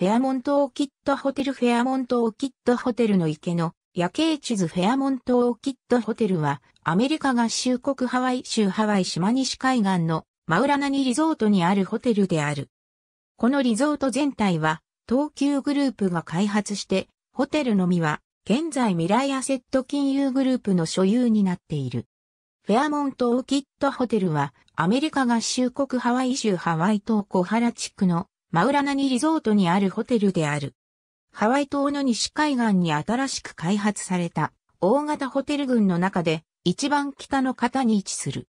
フェアモントオーキッドホテルフェアモントオーキッドホテルの池の夜景地図フェアモントオーキッドホテルはアメリカ合衆国ハワイ州ハワイ島西海岸のマウラナニリゾートにあるホテルである。このリゾート全体は東急グループが開発してホテルのみは現在未来アセット金融グループの所有になっている。フェアモントオーキッドホテルはアメリカ合衆国ハワイ州ハワイ島小原地区のマウラナニリゾートにあるホテルである。ハワイ島の西海岸に新しく開発された大型ホテル群の中で一番北の方に位置する。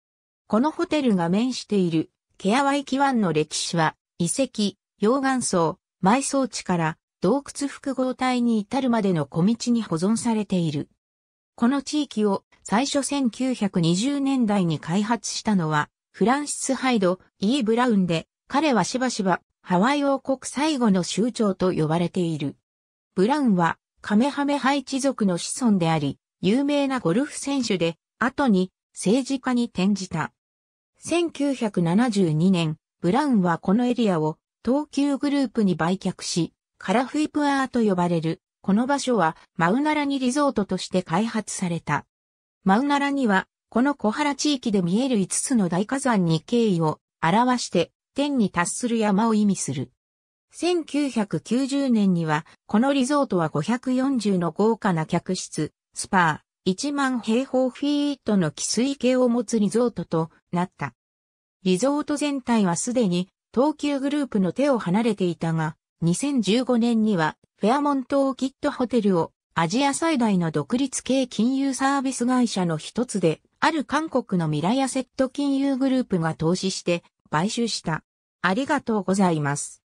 このホテルが面しているケアワイキワンの歴史は遺跡、溶岩層、埋葬地から洞窟複合体に至るまでの小道に保存されている。この地域を最初1920年代に開発したのはフランシス・ハイド・イー・ブラウンで彼はしばしばハワイ王国最後の州長と呼ばれている。ブラウンはカメハメハイチ族の子孫であり、有名なゴルフ選手で、後に政治家に転じた。1972年、ブラウンはこのエリアを東急グループに売却し、カラフイプアーと呼ばれる、この場所はマウナラにリゾートとして開発された。マウナラには、この小原地域で見える5つの大火山に敬意を表して天に達する山を意味する。1990年には、このリゾートは540の豪華な客室、スパー、1万平方フィートの寄水系を持つリゾートとなった。リゾート全体はすでに東急グループの手を離れていたが、2015年にはフェアモントオーキッドホテルをアジア最大の独立系金融サービス会社の一つで、ある韓国のミライアセット金融グループが投資して買収した。ありがとうございます。